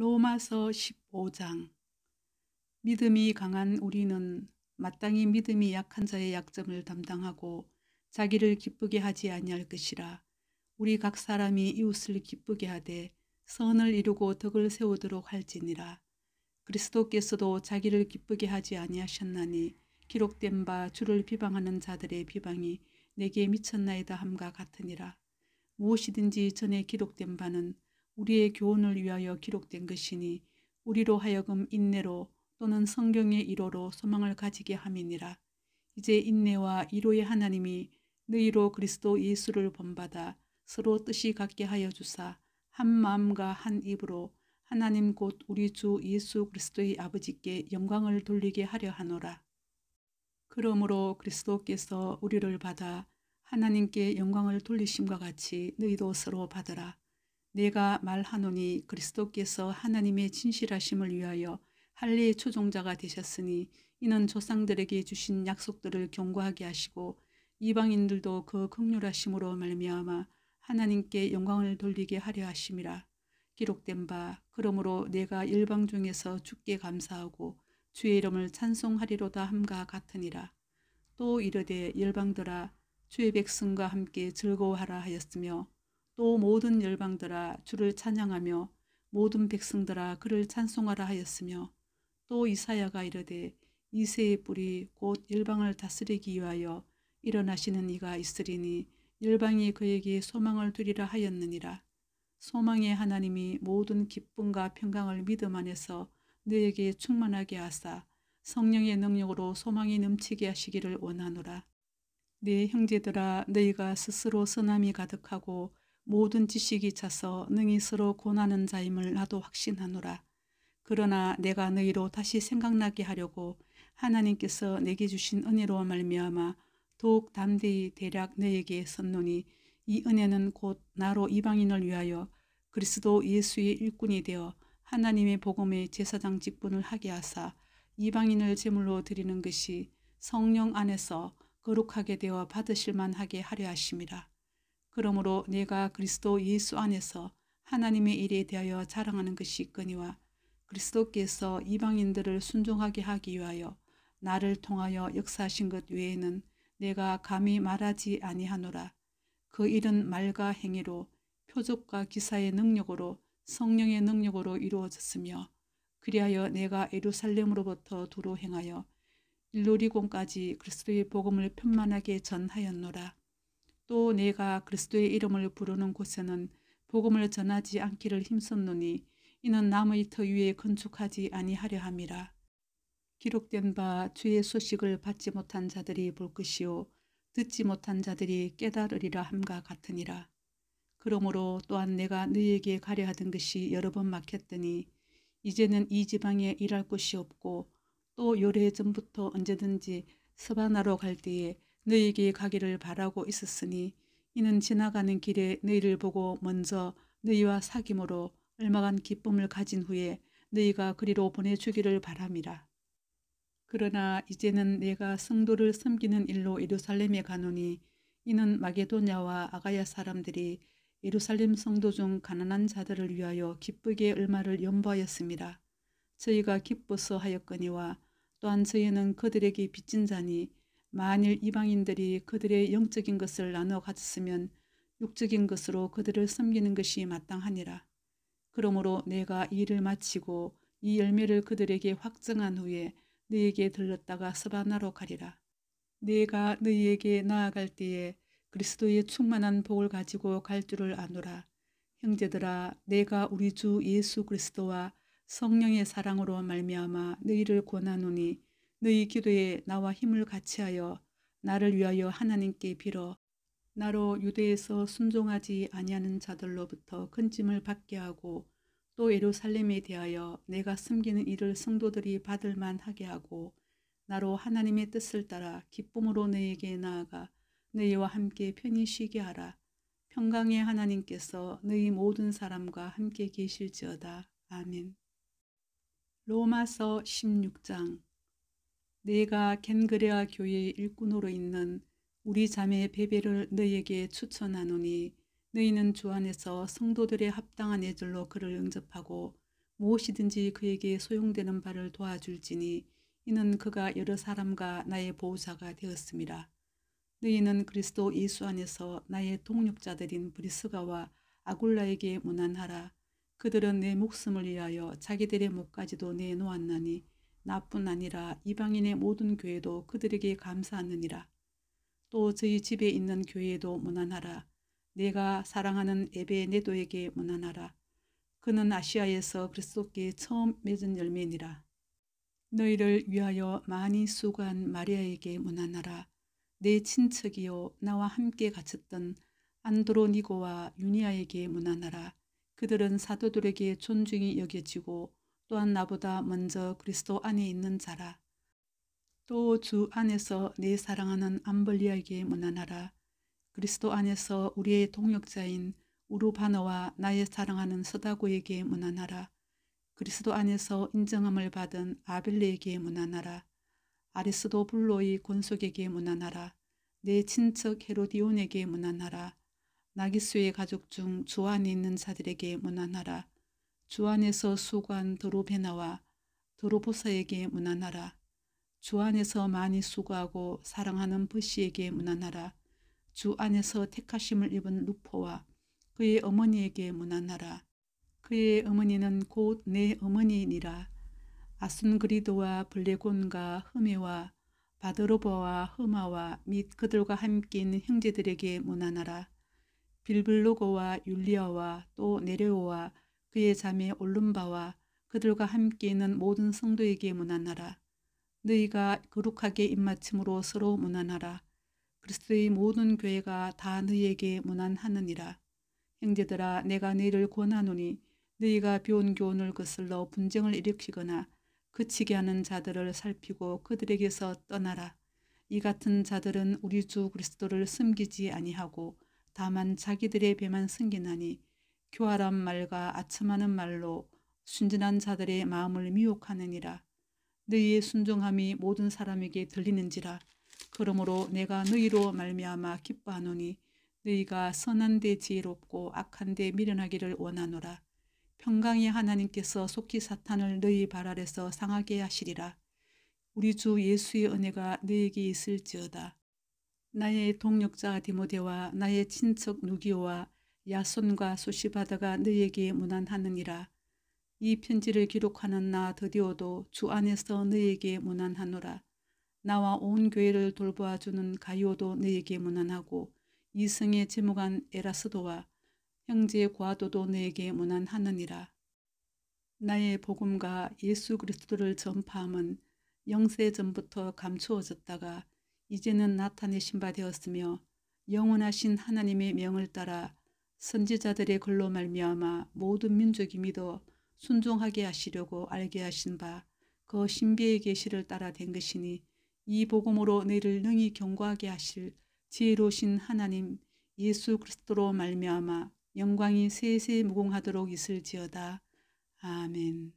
로마서 15장 믿음이 강한 우리는 마땅히 믿음이 약한 자의 약점을 담당하고 자기를 기쁘게 하지 아니할 것이라 우리 각 사람이 이웃을 기쁘게 하되 선을 이루고 덕을 세우도록 할지니라 그리스도께서도 자기를 기쁘게 하지 아니하셨나니 기록된 바 주를 비방하는 자들의 비방이 내게 미쳤나이다 함과 같으니라 무엇이든지 전에 기록된 바는 우리의 교훈을 위하여 기록된 것이니 우리로 하여금 인내로 또는 성경의 이로로 소망을 가지게 함이니라. 이제 인내와 이로의 하나님이 너희로 그리스도 예수를 본받아 서로 뜻이 같게 하여 주사 한 마음과 한 입으로 하나님 곧 우리 주 예수 그리스도의 아버지께 영광을 돌리게 하려 하노라. 그러므로 그리스도께서 우리를 받아 하나님께 영광을 돌리심과 같이 너희도 서로 받으라. 내가 말하노니 그리스도께서 하나님의 진실하심을 위하여 할례의 초종자가 되셨으니 이는 조상들에게 주신 약속들을 경고하게 하시고 이방인들도 그 극률하심으로 말미암아 하나님께 영광을 돌리게 하려 하심이라 기록된 바 그러므로 내가 일방 중에서 죽게 감사하고 주의 이름을 찬송하리로다 함과 같으니라 또 이르되 열방들아 주의 백성과 함께 즐거워하라 하였으며 또 모든 열방들아 주를 찬양하며 모든 백성들아 그를 찬송하라 하였으며 또 이사야가 이르되 이세의 뿌리 곧 열방을 다스리기 위하여 일어나시는 이가 있으리니 열방이 그에게 소망을 두리라 하였느니라. 소망의 하나님이 모든 기쁨과 평강을 믿음 안에서 너에게 충만하게 하사 성령의 능력으로 소망이 넘치게 하시기를 원하노라. 네 형제들아 너희가 스스로 선함이 가득하고 모든 지식이 차서 능히 서로 고난은 자임을 나도 확신하노라. 그러나 내가 너희로 다시 생각나게 하려고 하나님께서 내게 주신 은혜로 말미암아 더욱 담대히 대략 너에게 선노니 이 은혜는 곧 나로 이방인을 위하여 그리스도 예수의 일꾼이 되어 하나님의 복음의 제사장 직분을 하게 하사 이방인을 제물로 드리는 것이 성령 안에서 거룩하게 되어 받으실만하게 하려 하심이라. 그러므로 내가 그리스도 예수 안에서 하나님의 일에 대하여 자랑하는 것이 있거니와 그리스도께서 이방인들을 순종하게 하기 위하여 나를 통하여 역사하신 것 외에는 내가 감히 말하지 아니하노라. 그 일은 말과 행위로 표적과 기사의 능력으로 성령의 능력으로 이루어졌으며 그리하여 내가 에루살렘으로부터 도로 행하여 일로리공까지 그리스도의 복음을 편만하게 전하였노라. 또 내가 그리스도의 이름을 부르는 곳에는 복음을 전하지 않기를 힘썼노니 이는 남의 터 위에 건축하지 아니하려 함이라. 기록된 바 주의 소식을 받지 못한 자들이 볼 것이요 듣지 못한 자들이 깨달으리라 함과 같으니라. 그러므로 또한 내가 너희에게 가려 하던 것이 여러 번 막혔더니 이제는 이 지방에 일할 곳이 없고 또 요래 전부터 언제든지 서바나로 갈 때에 너희에게 가기를 바라고 있었으니 이는 지나가는 길에 너희를 보고 먼저 너희와 사귐으로 얼마간 기쁨을 가진 후에 너희가 그리로 보내주기를 바람이라. 그러나 이제는 내가 성도를 섬기는 일로 예루살렘에 가노니 이는 마게도냐와 아가야 사람들이 예루살렘 성도 중 가난한 자들을 위하여 기쁘게 얼마를 연보하였습니다. 저희가 기뻐서 하였거니와 또한 저희는 그들에게 빚진 자니 만일 이방인들이 그들의 영적인 것을 나누어 가졌으면 육적인 것으로 그들을 섬기는 것이 마땅하니라. 그러므로 내가 일을 마치고 이 열매를 그들에게 확증한 후에 너에게 들렀다가 서바나로 가리라. 내가 너희에게 나아갈 때에 그리스도의 충만한 복을 가지고 갈 줄을 아노라. 형제들아 내가 우리 주 예수 그리스도와 성령의 사랑으로 말미암아 너희를 권하노니 너희 기도에 나와 힘을 같이하여 나를 위하여 하나님께 빌어 나로 유대에서 순종하지 아니하는 자들로부터 큰 짐을 받게 하고 또 예루살렘에 대하여 내가 숨기는 일을 성도들이 받을 만하게 하고 나로 하나님의 뜻을 따라 기쁨으로 너에게 나아가 너희와 함께 편히 쉬게 하라. 평강의 하나님께서 너희 모든 사람과 함께 계실지어다. 아멘. 로마서 16장 내가 겐그레아 교회의 일꾼으로 있는 우리 자매 베베를 너희에게 추천하노니 너희는 주 안에서 성도들의 합당한 애절로 그를 영접하고 무엇이든지 그에게 소용되는 바를 도와줄지니 이는 그가 여러 사람과 나의 보호자가 되었습니다. 너희는 그리스도 예수 안에서 나의 동력자들인 브리스가와 아굴라에게 무난하라. 그들은 내 목숨을 위하여 자기들의 목까지도 내놓았나니 나뿐 아니라 이방인의 모든 교회도 그들에게 감사하느니라. 또 저희 집에 있는 교회에도 문안하라. 내가 사랑하는 에베네도에게 문안하라. 그는 아시아에서 그리스도께 처음 맺은 열매니라. 너희를 위하여 많이 수고한 마리아에게 문안하라. 내 친척이요 나와 함께 갇혔던 안드로니고와 유니아에게 문안하라. 그들은 사도들에게 존중이 여겨지고 또한 나보다 먼저 그리스도 안에 있는 자라. 또 주 안에서 네 사랑하는 암벌리아에게 문안하라. 그리스도 안에서 우리의 동역자인 우루바너와 나의 사랑하는 서다고에게 문안하라. 그리스도 안에서 인정함을 받은 아벨레에게 문안하라. 아리스도 블로의 권속에게 문안하라. 내 친척 헤로디온에게 문안하라. 나기수의 가족 중 주 안에 있는 자들에게 문안하라. 주 안에서 수관 도로베나와 도로보사에게 문안하라. 주 안에서 많이 수고하고 사랑하는 부시에게 문안하라. 주 안에서 택하심을 입은 루포와 그의 어머니에게 문안하라. 그의 어머니는 곧 내 어머니이니라. 아순그리도와 블레곤과 흠메와 바드로버와 흠마와및 그들과 함께 있는 형제들에게 문안하라. 빌블로고와 율리아와 또 네레오와 그의 자매 올룸바와 그들과 함께 있는 모든 성도에게 문안하라. 너희가 거룩하게 입맞춤으로 서로 문안하라. 그리스도의 모든 교회가 다 너희에게 문안하느니라. 형제들아 내가 너희를 권하노니 너희가 비온 교훈을 거슬러 분쟁을 일으키거나 그치게 하는 자들을 살피고 그들에게서 떠나라. 이 같은 자들은 우리 주 그리스도를 숨기지 아니하고 다만 자기들의 배만 숨기나니 교활한 말과 아첨하는 말로 순진한 자들의 마음을 미혹하느니라. 너희의 순종함이 모든 사람에게 들리는지라. 그러므로 내가 너희로 말미암아 기뻐하노니 너희가 선한 데 지혜롭고 악한 데 미련하기를 원하노라. 평강의 하나님께서 속히 사탄을 너희 발 아래서 상하게 하시리라. 우리 주 예수의 은혜가 너에게 희 있을지어다. 나의 동력자 디모데와 나의 친척 누기오와 야손과 수시바다가 너에게 문안하느니라. 이 편지를 기록하는 나 드디어도 주 안에서 너에게 문안하노라. 나와 온 교회를 돌보아 주는 가이도 너에게 문안하고 이성에 제목한 에라스도와 형제 고도도 너에게 문안하느니라. 나의 복음과 예수 그리스도를 전파함은 영세 전부터 감추어졌다가 이제는 나타내신 바 되었으며 영원하신 하나님의 명을 따라 선지자들의 글로 말미암아 모든 민족이 믿어 순종하게 하시려고 알게 하신 바 그 신비의 계시를 따라 된 것이니 이 복음으로 너희를 능히 경고하게 하실 지혜로우신 하나님 예수 그리스도로 말미암아 영광이 세세 무공하도록 있을지어다. 아멘.